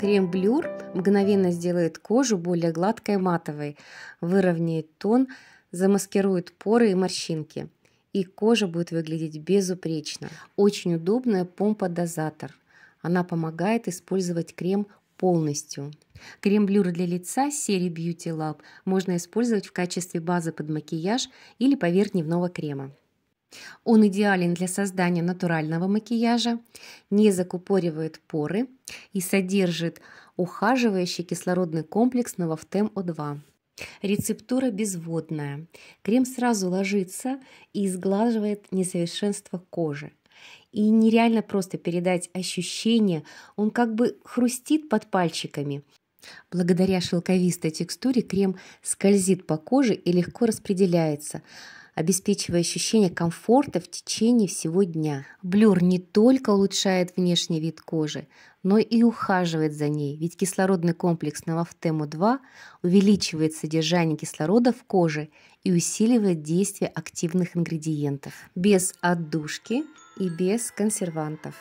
Крем-блюр мгновенно сделает кожу более гладкой и матовой, выровняет тон, замаскирует поры и морщинки. И кожа будет выглядеть безупречно. Очень удобная помпа-дозатор. Она помогает использовать крем полностью. Крем-блюр для лица серии Beauty Lab можно использовать в качестве базы под макияж или поверх дневного крема. Он идеален для создания натурального макияжа, не закупоривает поры и содержит ухаживающий кислородный комплекс Новофтем О2. Рецептура безводная. Крем сразу ложится и сглаживает несовершенство кожи. И нереально просто передать ощущение, он как бы хрустит под пальчиками. Благодаря шелковистой текстуре крем скользит по коже и легко распределяется – обеспечивая ощущение комфорта в течение всего дня. Блюр не только улучшает внешний вид кожи, но и ухаживает за ней, ведь кислородный комплекс Новофтему-2 увеличивает содержание кислорода в коже и усиливает действие активных ингредиентов без отдушки и без консервантов.